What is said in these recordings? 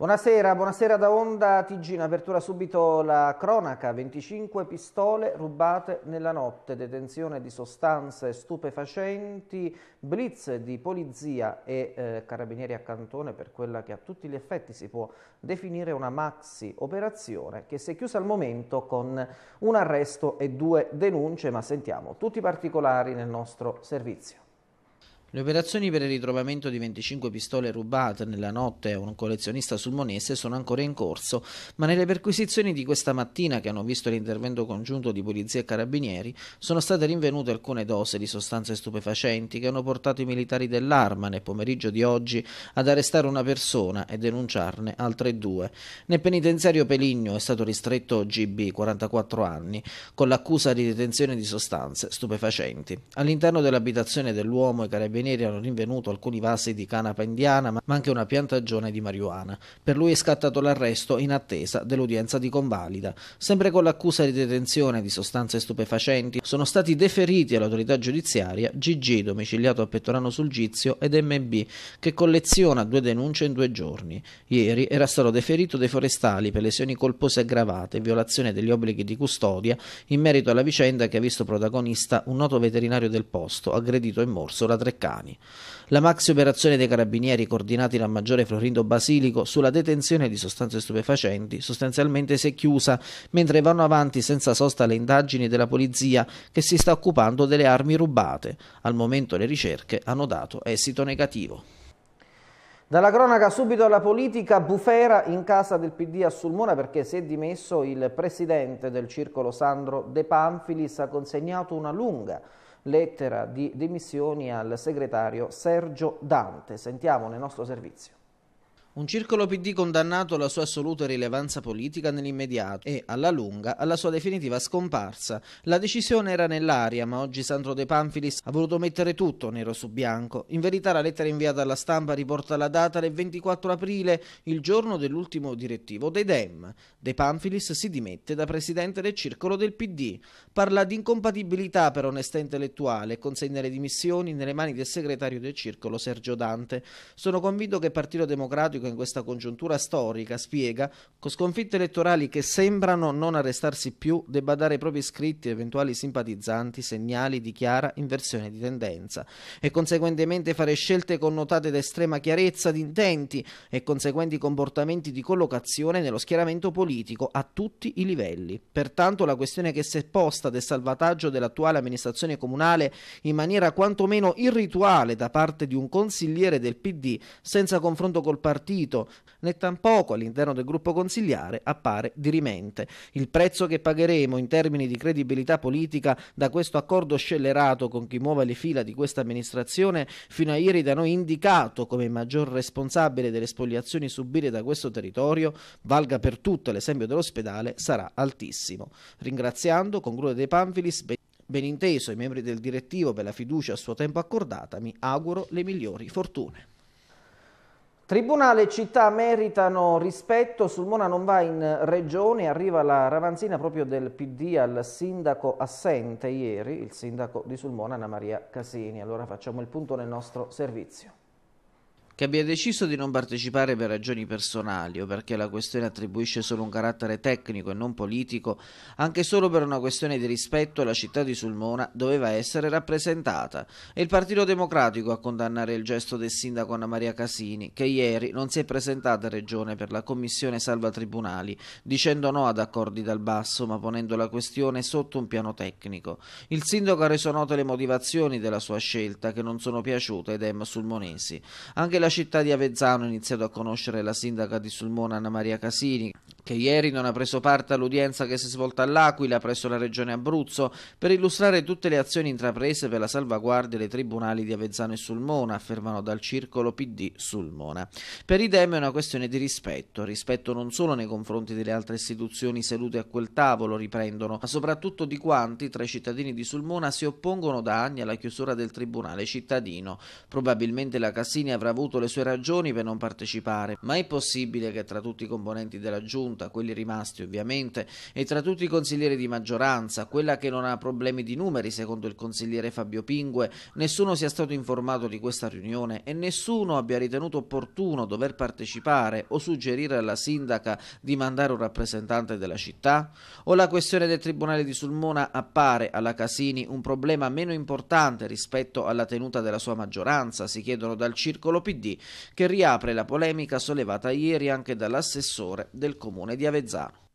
Buonasera, buonasera da Onda TG, in apertura subito la cronaca, 25 pistole rubate nella notte, detenzione di sostanze stupefacenti, blitz di polizia e eh, carabinieri a Cantone per quella che a tutti gli effetti si può definire una maxi operazione che si è chiusa al momento con un arresto e due denunce, ma sentiamo tutti i particolari nel nostro servizio. Le operazioni per il ritrovamento di 25 pistole rubate nella notte a un collezionista sulmonese sono ancora in corso, ma nelle perquisizioni di questa mattina, che hanno visto l'intervento congiunto di polizia e carabinieri, sono state rinvenute alcune dose di sostanze stupefacenti che hanno portato i militari dell'arma nel pomeriggio di oggi ad arrestare una persona e denunciarne altre due. Nel penitenziario Peligno è stato ristretto GB, 44 anni, con l'accusa di detenzione di sostanze stupefacenti. All'interno dell'abitazione dell'uomo i carabinieri carabinieri hanno rinvenuto alcuni vasi di canapa indiana, ma anche una piantagione di marijuana. Per lui è scattato l'arresto in attesa dell'udienza di convalida. Sempre con l'accusa di detenzione di sostanze stupefacenti, sono stati deferiti all'autorità giudiziaria GG, domiciliato a Pettorano sul Gizio, ed MB, che colleziona due denunce in due giorni. Ieri era stato deferito dei forestali per lesioni colpose aggravate e violazione degli obblighi di custodia in merito alla vicenda che ha visto protagonista un noto veterinario del posto, aggredito e morso da tre cani. Toscani. La maxi operazione dei carabinieri coordinati dal maggiore Florindo Basilico sulla detenzione di sostanze stupefacenti sostanzialmente si è chiusa, mentre vanno avanti senza sosta le indagini della polizia che si sta occupando delle armi rubate. Al momento le ricerche hanno dato esito negativo. Dalla cronaca subito alla politica, bufera in casa del PD a Sulmona perché si è dimesso il presidente del circolo Sandro De Panfilis, ha consegnato una lunga lettera di dimissioni al segretario Sergio Dante. Sentiamo nel nostro servizio. Un circolo PD condannato alla sua assoluta rilevanza politica nell'immediato e, alla lunga, alla sua definitiva scomparsa. La decisione era nell'aria, ma oggi Sandro De Panfilis ha voluto mettere tutto nero su bianco. In verità la lettera inviata alla stampa riporta la data del 24 aprile, il giorno dell'ultimo direttivo dei DEM. De Panfilis si dimette da presidente del circolo del PD. Parla di incompatibilità per onestà intellettuale e consegna le dimissioni nelle mani del segretario del circolo Sergio Dante. Sono convinto che il Partito Democratico democratico in questa congiuntura storica, spiega, con sconfitte elettorali che sembrano non arrestarsi più, debba dare ai propri iscritti e eventuali simpatizzanti segnali di chiara inversione di tendenza e conseguentemente fare scelte connotate da estrema chiarezza di intenti e conseguenti comportamenti di collocazione nello schieramento politico a tutti i livelli. Pertanto la questione che si è posta del salvataggio dell'attuale amministrazione comunale in maniera quantomeno irrituale da parte di un consigliere del PD senza confronto col partito partito, né tampoco all'interno del gruppo consigliare appare dirimente. Il prezzo che pagheremo in termini di credibilità politica da questo accordo scellerato con chi muove le fila di questa amministrazione, fino a ieri da noi indicato come maggior responsabile delle spoliazioni subite da questo territorio, valga per tutto l'esempio dell'ospedale, sarà altissimo. Ringraziando con Grua dei Panfilis, ben inteso i membri del direttivo per la fiducia a suo tempo accordata, mi auguro le migliori fortune. Tribunale città meritano rispetto, Sulmona non va in regione, arriva la ravanzina proprio del PD al sindaco assente ieri, il sindaco di Sulmona Anna Maria Casini. Allora facciamo il punto nel nostro servizio che abbia deciso di non partecipare per ragioni personali o perché la questione attribuisce solo un carattere tecnico e non politico, anche solo per una questione di rispetto la città di Sulmona doveva essere rappresentata. È il Partito Democratico a condannare il gesto del sindaco Anna Maria Casini, che ieri non si è presentata a Regione per la Commissione Salva Tribunali, dicendo no ad accordi dal basso ma ponendo la questione sotto un piano tecnico. Il sindaco ha reso note le motivazioni della sua scelta che non sono piaciute ai dem sulmonesi. Anche la città di Avezzano ha iniziato a conoscere la sindaca di Sulmona Anna Maria Casini, che ieri non ha preso parte all'udienza che si è svolta all'Aquila presso la regione Abruzzo per illustrare tutte le azioni intraprese per la salvaguardia dei tribunali di Avezzano e Sulmona, affermano dal circolo PD Sulmona. Per idem è una questione di rispetto, rispetto non solo nei confronti delle altre istituzioni sedute a quel tavolo, riprendono, ma soprattutto di quanti tra i cittadini di Sulmona si oppongono da anni alla chiusura del tribunale cittadino. Probabilmente la Cassini avrà avuto le sue ragioni per non partecipare, ma è possibile che tra tutti i componenti della giunta, quelli rimasti ovviamente, e tra tutti i consiglieri di maggioranza, quella che non ha problemi di numeri secondo il consigliere Fabio Pingue, nessuno sia stato informato di questa riunione e nessuno abbia ritenuto opportuno dover partecipare o suggerire alla sindaca di mandare un rappresentante della città? O la questione del Tribunale di Sulmona appare alla Casini un problema meno importante rispetto alla tenuta della sua maggioranza, si chiedono dal circolo PD che riapre la polemica sollevata ieri anche dall'assessore del comune di Avezzano.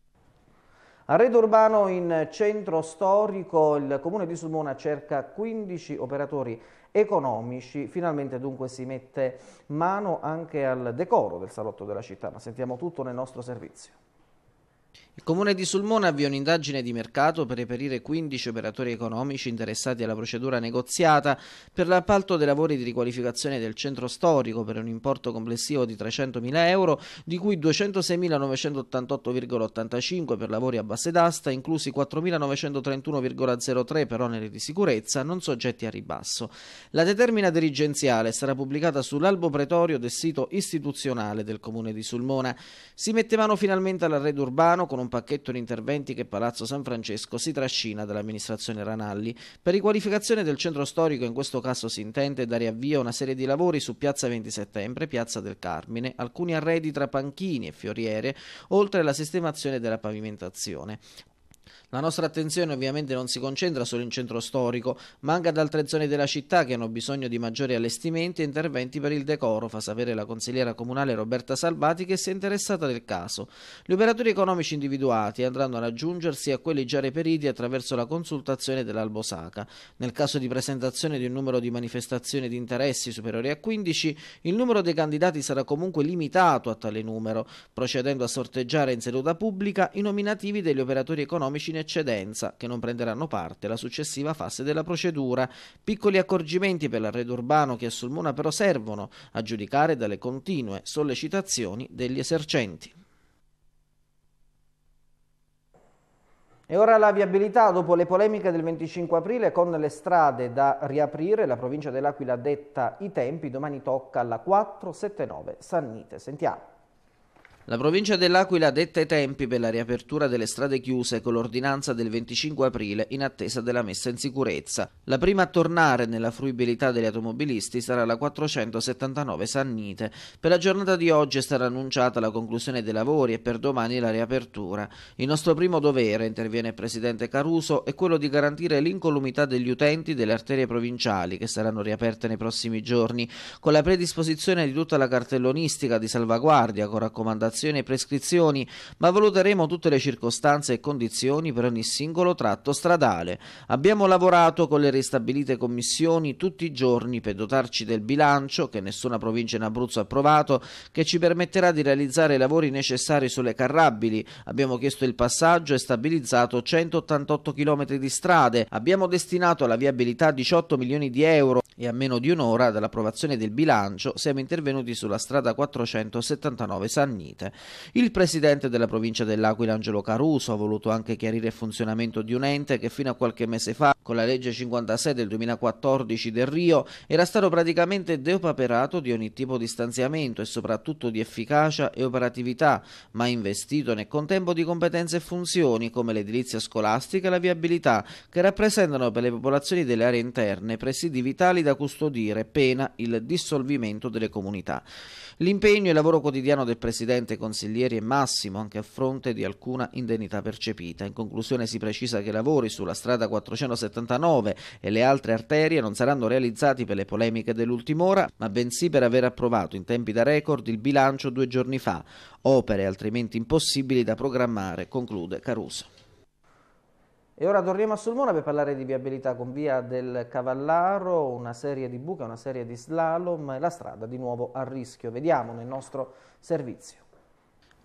Arredo urbano in centro storico, il comune di Sulmona cerca 15 operatori economici, finalmente dunque si mette mano anche al decoro del salotto della città, ma sentiamo tutto nel nostro servizio. Il Comune di Sulmona avvia un'indagine di mercato per reperire 15 operatori economici interessati alla procedura negoziata per l'appalto dei lavori di riqualificazione del centro storico per un importo complessivo di 300.000 euro, di cui 206.988,85 per lavori a basse d'asta, inclusi 4.931,03 per oneri di sicurezza non soggetti a ribasso. La determina dirigenziale sarà pubblicata sull'albo pretorio del sito istituzionale del Comune di Sulmona. Si mettevano finalmente all'arredo urbano con un un pacchetto di interventi che Palazzo San Francesco si trascina dall'amministrazione Ranalli. Per riqualificazione del centro storico in questo caso si intende dare avvio a una serie di lavori su piazza 20 settembre, piazza del Carmine, alcuni arredi tra panchini e fioriere, oltre alla sistemazione della pavimentazione. La nostra attenzione ovviamente non si concentra solo in centro storico, ma anche ad altre zone della città che hanno bisogno di maggiori allestimenti e interventi per il decoro, fa sapere la consigliera comunale Roberta Salvati che si è interessata del caso. Gli operatori economici individuati andranno ad aggiungersi a quelli già reperiti attraverso la consultazione dell'Albosaca. Nel caso di presentazione di un numero di manifestazioni di interessi superiori a 15, il numero dei candidati sarà comunque limitato a tale numero, procedendo a sorteggiare in seduta pubblica i nominativi degli operatori economici in eccedenza che non prenderanno parte alla successiva fase della procedura. Piccoli accorgimenti per l'arredo urbano che a Sulmona però servono, a giudicare dalle continue sollecitazioni degli esercenti. E ora la viabilità, dopo le polemiche del 25 aprile con le strade da riaprire, la provincia dell'Aquila detta i tempi, domani tocca alla 479 Sannite. Sentiamo. La provincia dell'Aquila detta i tempi per la riapertura delle strade chiuse con l'ordinanza del 25 aprile in attesa della messa in sicurezza. La prima a tornare nella fruibilità degli automobilisti sarà la 479 Sannite. Per la giornata di oggi sarà annunciata la conclusione dei lavori e per domani la riapertura. Il nostro primo dovere, interviene il Presidente Caruso, è quello di garantire l'incolumità degli utenti delle arterie provinciali che saranno riaperte nei prossimi giorni, con la predisposizione di tutta la cartellonistica di salvaguardia con raccomandazioni segnalazioni e prescrizioni, ma valuteremo tutte le circostanze e condizioni per ogni singolo tratto stradale. Abbiamo lavorato con le ristabilite commissioni tutti i giorni per dotarci del bilancio, che nessuna provincia in Abruzzo ha approvato, che ci permetterà di realizzare i lavori necessari sulle carrabili. Abbiamo chiesto il passaggio e stabilizzato 188 km di strade. Abbiamo destinato alla viabilità 18 milioni di euro e a meno di un'ora dall'approvazione del bilancio siamo intervenuti sulla strada 479 Sannita. Oriente. Il presidente della provincia dell'Aquila, Angelo Caruso, ha voluto anche chiarire il funzionamento di un ente che fino a qualche mese fa, con la legge 56 del 2014 del Rio, era stato praticamente depaperato di ogni tipo di stanziamento e soprattutto di efficacia e operatività, ma investito nel contempo di competenze e funzioni come l'edilizia scolastica e la viabilità, che rappresentano per le popolazioni delle aree interne presidi vitali da custodire, pena il dissolvimento delle comunità. L'impegno e il lavoro quotidiano del Presidente, consiglieri è massimo, anche a fronte di alcuna indennità percepita. In conclusione si precisa che i lavori sulla strada 479 e le altre arterie non saranno realizzati per le polemiche dell'ultima ora, ma bensì per aver approvato in tempi da record il bilancio due giorni fa. Opere altrimenti impossibili da programmare, conclude Caruso. E ora torniamo a Sulmona per parlare di viabilità con via del Cavallaro, una serie di buche, una serie di slalom, la strada di nuovo a rischio. Vediamo nel nostro servizio.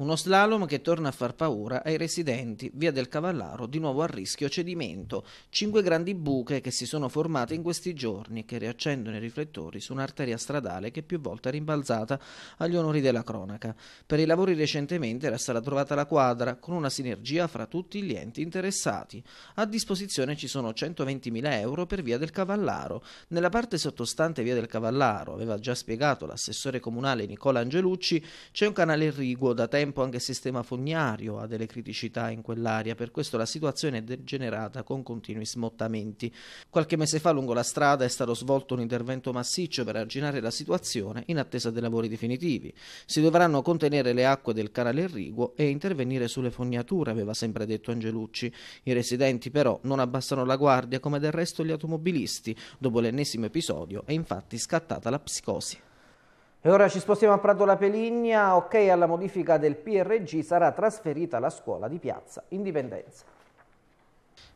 Uno slalom che torna a far paura ai residenti. Via del Cavallaro di nuovo a rischio cedimento. Cinque grandi buche che si sono formate in questi giorni e che riaccendono i riflettori su un'arteria stradale che più volte è rimbalzata agli onori della cronaca. Per i lavori recentemente era stata trovata la quadra con una sinergia fra tutti gli enti interessati. A disposizione ci sono 120.000 euro per Via del Cavallaro. Nella parte sottostante Via del Cavallaro, aveva già spiegato l'assessore comunale Nicola Angelucci, c'è un canale irriguo da tempo tempo anche il sistema fognario ha delle criticità in quell'area, per questo la situazione è degenerata con continui smottamenti. Qualche mese fa lungo la strada è stato svolto un intervento massiccio per arginare la situazione in attesa dei lavori definitivi. Si dovranno contenere le acque del canale Riguo e intervenire sulle fognature, aveva sempre detto Angelucci. I residenti però non abbassano la guardia come del resto gli automobilisti. Dopo l'ennesimo episodio è infatti scattata la psicosi. E ora ci spostiamo a Prato La Peligna, ok alla modifica del PRG sarà trasferita la scuola di Piazza Indipendenza.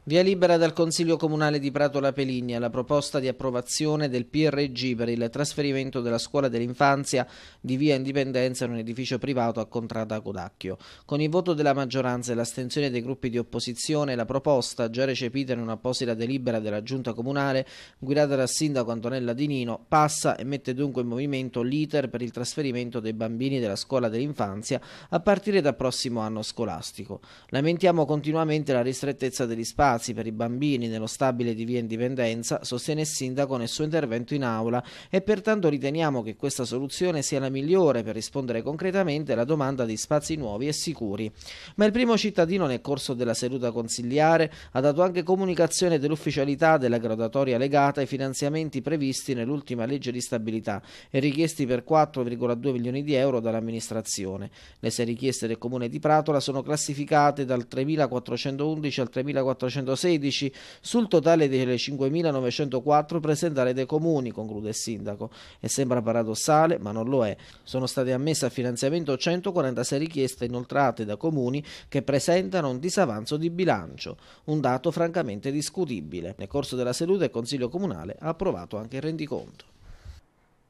Via libera dal Consiglio Comunale di Prato La Peligna la proposta di approvazione del PRG per il trasferimento della scuola dell'infanzia di Via Indipendenza in un edificio privato a Contrada Codacchio. Con il voto della maggioranza e l'astensione dei gruppi di opposizione, la proposta, già recepita in un'apposita delibera della Giunta Comunale, guidata dal sindaco Antonella Di Nino, passa e mette dunque in movimento l'iter per il trasferimento dei bambini della scuola dell'infanzia a partire dal prossimo anno scolastico. Lamentiamo continuamente la ristrettezza degli spazi spazi per i bambini nello stabile di via Indipendenza, sostiene il sindaco nel suo intervento in aula e pertanto riteniamo che questa soluzione sia la migliore per rispondere concretamente alla domanda di spazi nuovi e sicuri. Ma il primo cittadino nel corso della seduta consigliare ha dato anche comunicazione dell'ufficialità della graduatoria legata ai finanziamenti previsti nell'ultima legge di stabilità e richiesti per 4,2 milioni di euro dall'amministrazione. Le sei richieste del comune di Pratola sono classificate dal 3.411 al 3411 416 sul totale delle 5.904 presentate dai comuni, conclude il sindaco. E sembra paradossale, ma non lo è. Sono state ammesse a finanziamento 146 richieste inoltrate da comuni che presentano un disavanzo di bilancio, un dato francamente discutibile. Nel corso della seduta il Consiglio Comunale ha approvato anche il rendiconto.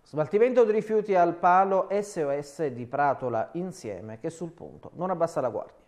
Smaltimento di rifiuti al palo SOS di Pratola insieme che sul punto non abbassa la guardia.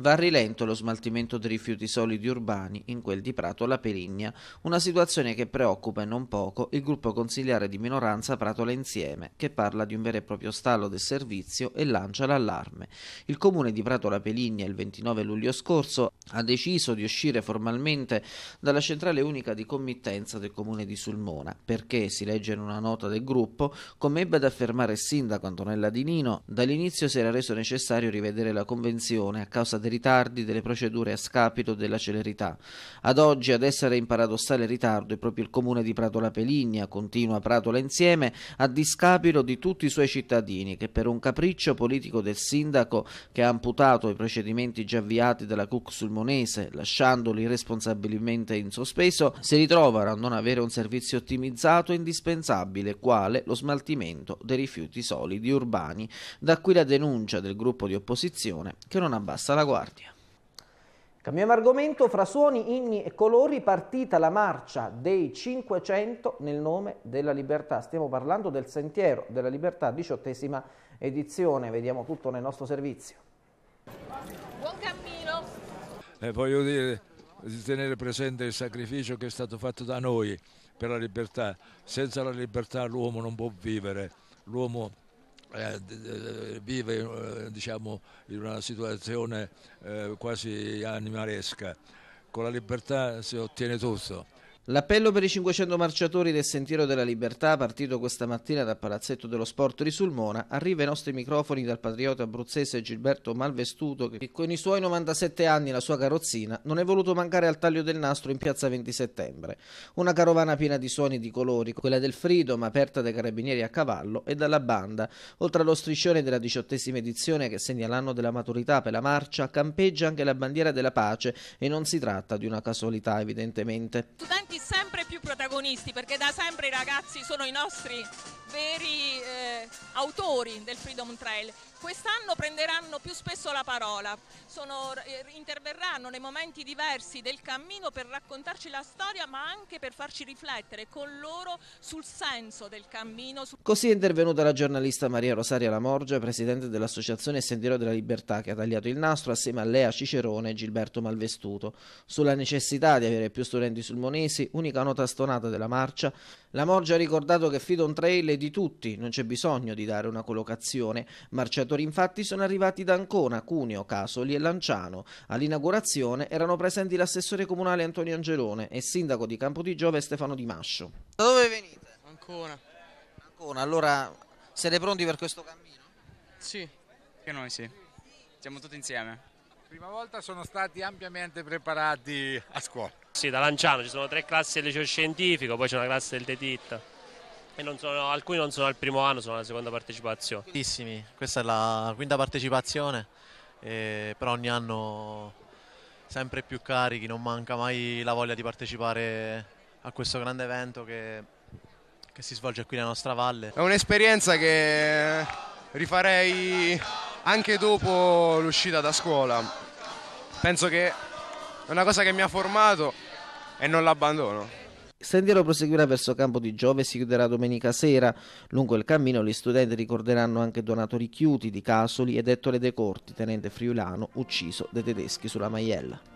Va a rilento lo smaltimento dei rifiuti solidi urbani in quel di Prato La Perigna, una situazione che preoccupa e non poco il gruppo consigliare di minoranza Prato Le Insieme, che parla di un vero e proprio stallo del servizio e lancia l'allarme. Il comune di Prato La Peligna il 29 luglio scorso ha deciso di uscire formalmente dalla centrale unica di committenza del comune di Sulmona, perché, si legge in una nota del gruppo, come ebbe ad affermare il sindaco Antonella Di Nino, dall'inizio si era reso necessario rivedere la convenzione a causa del dei ritardi delle procedure a scapito della celerità. Ad oggi ad essere in paradossale ritardo è proprio il comune di Pratola Peligna, continua Pratola insieme, a discapito di tutti i suoi cittadini che per un capriccio politico del sindaco che ha amputato i procedimenti già avviati dalla CUC sul Monese, lasciandoli responsabilmente in sospeso, si ritrovano a non avere un servizio ottimizzato e indispensabile, quale lo smaltimento dei rifiuti solidi urbani. Da qui la denuncia del gruppo di opposizione che non abbassa la guardia guardia. Cambiamo argomento, fra suoni, inni e colori, partita la marcia dei 500 nel nome della libertà. Stiamo parlando del Sentiero della Libertà, diciottesima edizione, vediamo tutto nel nostro servizio. Buon cammino! Eh, voglio dire di tenere presente il sacrificio che è stato fatto da noi per la libertà. Senza la libertà l'uomo non può vivere, l'uomo eh, vive eh, diciamo, in una situazione eh, quasi animalesca. Con la libertà si ottiene tutto. L'appello per i 500 marciatori del Sentiero della Libertà, partito questa mattina dal Palazzetto dello Sport di Sulmona, arriva ai nostri microfoni dal patriota abruzzese Gilberto Malvestuto che con i suoi 97 anni e la sua carrozzina non è voluto mancare al taglio del nastro in piazza 20 settembre. Una carovana piena di suoni e di colori, quella del Freedom aperta dai carabinieri a cavallo e dalla banda, oltre allo striscione della diciottesima edizione che segna l'anno della maturità per la marcia, campeggia anche la bandiera della pace e non si tratta di una casualità evidentemente. Studenti diventati sempre più protagonisti perché da sempre i ragazzi sono i nostri veri eh, autori del Freedom Trail quest'anno prenderanno più spesso la parola, Sono, eh, interverranno nei momenti diversi del cammino per raccontarci la storia ma anche per farci riflettere con loro sul senso del cammino. Così è intervenuta la giornalista Maria Rosaria Lamorgia, presidente dell'associazione Sentiero della Libertà che ha tagliato il nastro assieme a Lea Cicerone e Gilberto Malvestuto sulla necessità di avere più studenti sul Monesi, unica nota stonata della marcia, la Morgia ha ricordato che Fidon Trail è di tutti, non c'è bisogno di dare una collocazione. Marciatori infatti sono arrivati da Ancona, Cuneo, Casoli e Lanciano. All'inaugurazione erano presenti l'assessore comunale Antonio Angelone e sindaco di Campo di Giove Stefano Di Mascio. Da dove venite? Ancona. Ancona, allora siete pronti per questo cammino? Sì, che noi sì. Siamo tutti insieme. Prima volta sono stati ampiamente preparati a scuola. Sì, da Lanciano ci sono tre classi del liceo scientifico, poi c'è una classe del Tetit. E non sono, alcuni non sono al primo anno, sono alla seconda partecipazione. Bellissimi, questa è la quinta partecipazione, eh, però ogni anno sempre più carichi, non manca mai la voglia di partecipare a questo grande evento che, che si svolge qui nella nostra valle. È un'esperienza che rifarei anche dopo l'uscita da scuola. Penso che è una cosa che mi ha formato e non l'abbandono. Il sentiero proseguirà verso Campo di Giove e si chiuderà domenica sera. Lungo il cammino gli studenti ricorderanno anche Donato Ricchiuti di Casoli ed Ettore De Corti, tenente friulano, ucciso dai tedeschi sulla Maiella.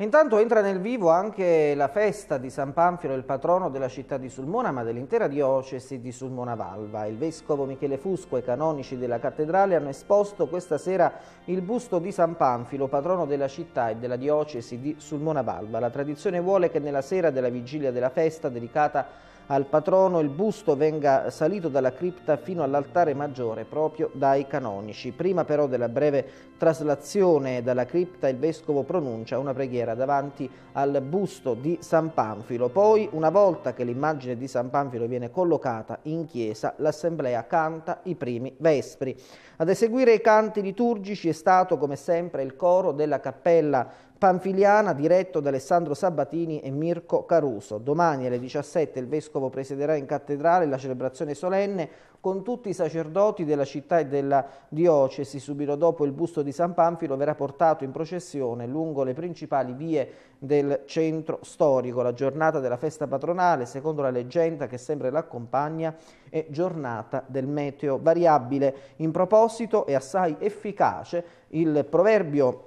Intanto entra nel vivo anche la festa di San Panfilo, il patrono della città di Sulmona, ma dell'intera diocesi di Sulmona Valva. Il vescovo Michele Fusco e i canonici della cattedrale hanno esposto questa sera il busto di San Panfilo, patrono della città e della diocesi di Sulmona Valva. La tradizione vuole che nella sera della vigilia della festa dedicata al patrono il busto venga salito dalla cripta fino all'altare maggiore proprio dai canonici. Prima però della breve traslazione dalla cripta il vescovo pronuncia una preghiera davanti al busto di San Panfilo. Poi una volta che l'immagine di San Panfilo viene collocata in chiesa l'assemblea canta i primi vespri. Ad eseguire i canti liturgici è stato come sempre il coro della cappella Panfiliana diretto da Alessandro Sabatini e Mirko Caruso. Domani alle 17 il Vescovo presiderà in cattedrale la celebrazione solenne con tutti i sacerdoti della città e della diocesi. Subito dopo il busto di San Panfilo verrà portato in processione lungo le principali vie del centro storico. La giornata della festa patronale, secondo la leggenda che sempre l'accompagna, è giornata del meteo variabile. In proposito è assai efficace il proverbio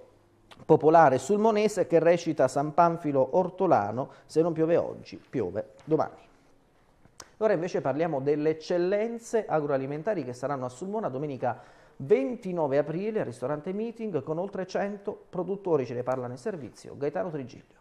popolare sul Monese che recita San Panfilo Ortolano, se non piove oggi, piove domani. Ora invece parliamo delle eccellenze agroalimentari che saranno a Sulmona domenica 29 aprile al ristorante Meeting con oltre 100 produttori, ce ne parlano in servizio Gaetano Trigiglio.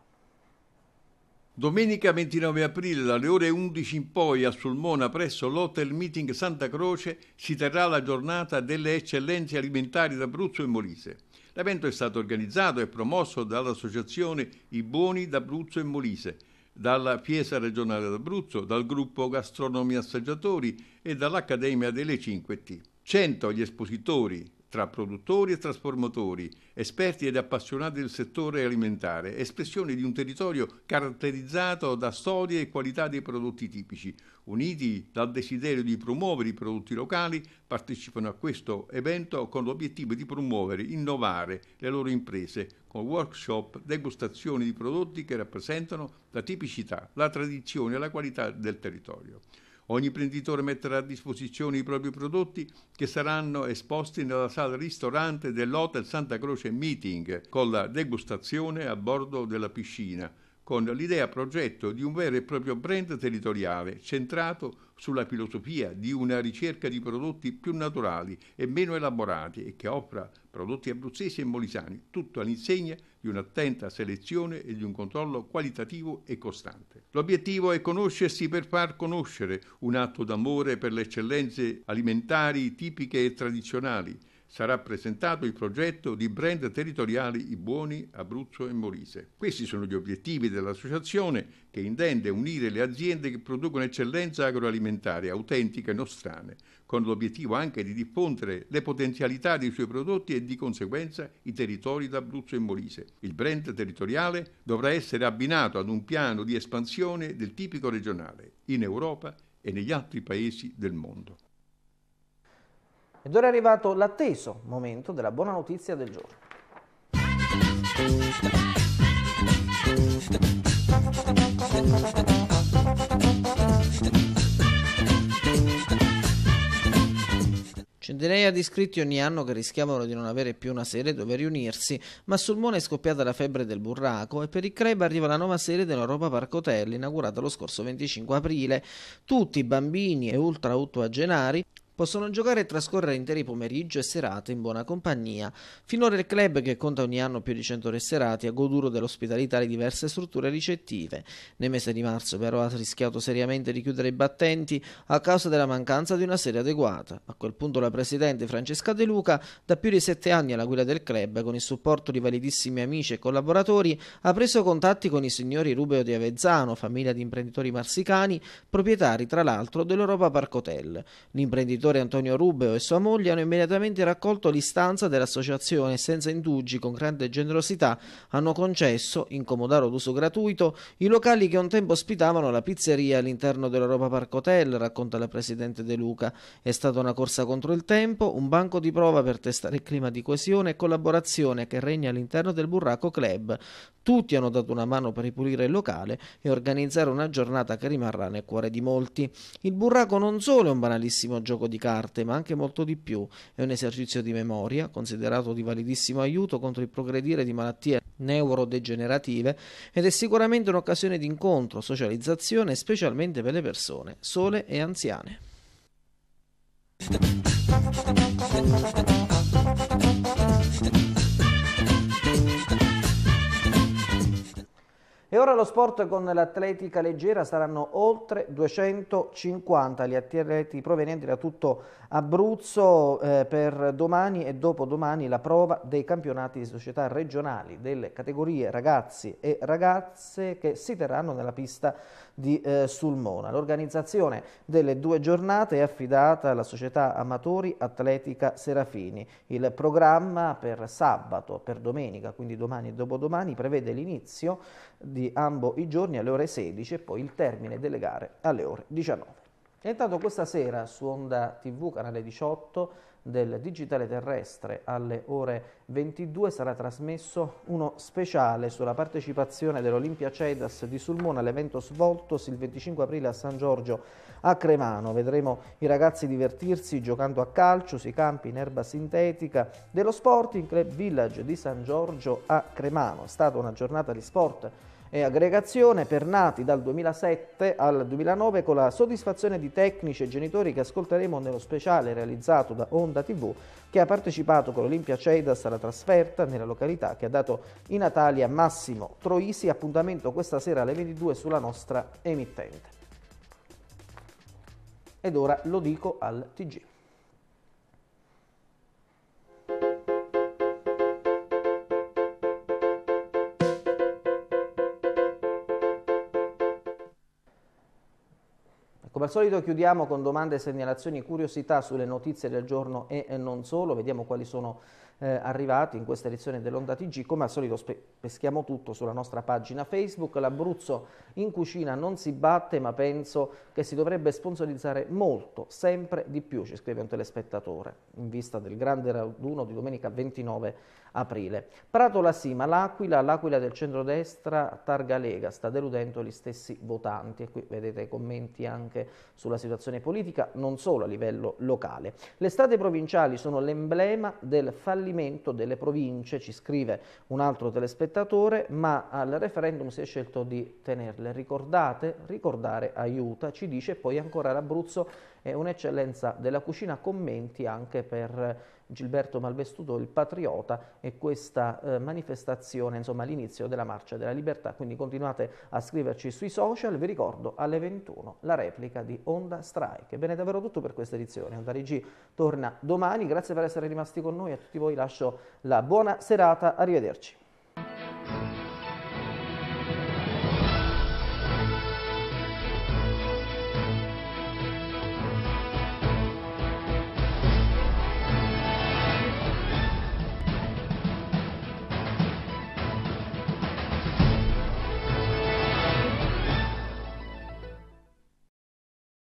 Domenica 29 aprile dalle ore 11 in poi a Sulmona presso l'Hotel Meeting Santa Croce si terrà la giornata delle eccellenze alimentari d'Abruzzo e Molise. L'evento è stato organizzato e promosso dall'associazione I Buoni d'Abruzzo e Molise, dalla Chiesa regionale d'Abruzzo, dal gruppo Gastronomi Assaggiatori e dall'Accademia delle 5T. 100 gli espositori tra produttori e trasformatori, esperti ed appassionati del settore alimentare, espressione di un territorio caratterizzato da storie e qualità dei prodotti tipici. Uniti dal desiderio di promuovere i prodotti locali, partecipano a questo evento con l'obiettivo di promuovere, innovare le loro imprese con workshop, degustazioni di prodotti che rappresentano la tipicità, la tradizione e la qualità del territorio. Ogni imprenditore metterà a disposizione i propri prodotti che saranno esposti nella sala ristorante dell'Hotel Santa Croce Meeting con la degustazione a bordo della piscina, con l'idea progetto di un vero e proprio brand territoriale centrato sulla filosofia di una ricerca di prodotti più naturali e meno elaborati e che offra prodotti abruzzesi e molisani, tutto all'insegna di un'attenta selezione e di un controllo qualitativo e costante. L'obiettivo è conoscersi per far conoscere un atto d'amore per le eccellenze alimentari tipiche e tradizionali, sarà presentato il progetto di brand territoriali I Buoni, Abruzzo e Molise. Questi sono gli obiettivi dell'associazione che intende unire le aziende che producono eccellenza agroalimentare autentica e nostrane, con l'obiettivo anche di diffondere le potenzialità dei suoi prodotti e di conseguenza i territori d'Abruzzo e Molise. Il brand territoriale dovrà essere abbinato ad un piano di espansione del tipico regionale in Europa e negli altri paesi del mondo. Ed ora è arrivato l'atteso momento della buona notizia del giorno. Centinaia di iscritti ogni anno che rischiavano di non avere più una serie dove riunirsi, ma sul Mone è scoppiata la febbre del burraco e per il Creb arriva la nuova serie dell'Europa Park Hotel inaugurata lo scorso 25 aprile. Tutti, bambini e ultra ottuagenari, Possono giocare e trascorrere interi pomeriggio e serate in buona compagnia. Finora il club, che conta ogni anno più di 100 resterati, ha goduto dell'ospitalità di diverse strutture ricettive. Nel mese di marzo però ha rischiato seriamente di chiudere i battenti a causa della mancanza di una sede adeguata. A quel punto la presidente Francesca De Luca, da più di sette anni alla guida del club, con il supporto di validissimi amici e collaboratori, ha preso contatti con i signori Rubeo di Avezzano, famiglia di imprenditori marsicani, proprietari tra l'altro dell'Europa Park Hotel. L'imprenditore senatore Antonio Rubeo e sua moglie hanno immediatamente raccolto l'istanza dell'associazione e senza indugi, con grande generosità, hanno concesso, in Comodaro d'uso gratuito, i locali che un tempo ospitavano la pizzeria all'interno dell'Europa Park Hotel, racconta la Presidente De Luca. È stata una corsa contro il tempo, un banco di prova per testare il clima di coesione e collaborazione che regna all'interno del Burraco Club. Tutti hanno dato una mano per ripulire il locale e organizzare una giornata che rimarrà nel cuore di molti. Il Burraco non solo è un banalissimo gioco di carte, ma anche molto di più. È un esercizio di memoria, considerato di validissimo aiuto contro il progredire di malattie neurodegenerative ed è sicuramente un'occasione di incontro, socializzazione, specialmente per le persone sole e anziane. E ora lo sport con l'atletica leggera saranno oltre 250 gli atleti provenienti da tutto Abruzzo eh, per domani e dopodomani la prova dei campionati di società regionali delle categorie ragazzi e ragazze che si terranno nella pista di eh, Sulmona. L'organizzazione delle due giornate è affidata alla società amatori atletica Serafini. Il programma per sabato, per domenica, quindi domani e dopodomani, prevede l'inizio di ambo i giorni alle ore 16 e poi il termine delle gare alle ore 19. E intanto questa sera su Onda TV, canale 18, del digitale terrestre alle ore 22 sarà trasmesso uno speciale sulla partecipazione dell'Olimpia Cedas di Sulmona all'evento svoltosi il 25 aprile a San Giorgio a Cremano. Vedremo i ragazzi divertirsi giocando a calcio sui campi in erba sintetica dello Sporting Club Village di San Giorgio a Cremano. È stata una giornata di sport e aggregazione per nati dal 2007 al 2009 con la soddisfazione di tecnici e genitori che ascolteremo nello speciale realizzato da Onda TV che ha partecipato con l'Olimpia Cedas alla trasferta nella località che ha dato i Natali a Massimo Troisi appuntamento questa sera alle 22 sulla nostra emittente. Ed ora lo dico al TG. Come al solito chiudiamo con domande, segnalazioni e curiosità sulle notizie del giorno e non solo, vediamo quali sono eh, arrivati in questa edizione dell'Onda TG. Come al solito peschiamo tutto sulla nostra pagina Facebook. L'Abruzzo in cucina non si batte, ma penso che si dovrebbe sponsorizzare molto, sempre di più, ci scrive un telespettatore, in vista del grande raduno di domenica 29 aprile. Prato la Sima, l'Aquila, l'Aquila del centrodestra, Lega, sta deludendo gli stessi votanti. E qui vedete commenti anche sulla situazione politica, non solo a livello locale. Le state provinciali sono l'emblema del fallimento delle province, ci scrive un altro telespettatore, ma al referendum si è scelto di tenerle. Ricordate? Ricordare aiuta, ci dice poi ancora l'Abruzzo è un'eccellenza della cucina, commenti anche per Gilberto Malvestuto, il patriota e questa eh, manifestazione, insomma l'inizio della Marcia della Libertà. Quindi continuate a scriverci sui social, vi ricordo alle 21 la replica di Onda Strike. Bene, davvero tutto per questa edizione. Onda Regi torna domani, grazie per essere rimasti con noi, a tutti voi lascio la buona serata, arrivederci.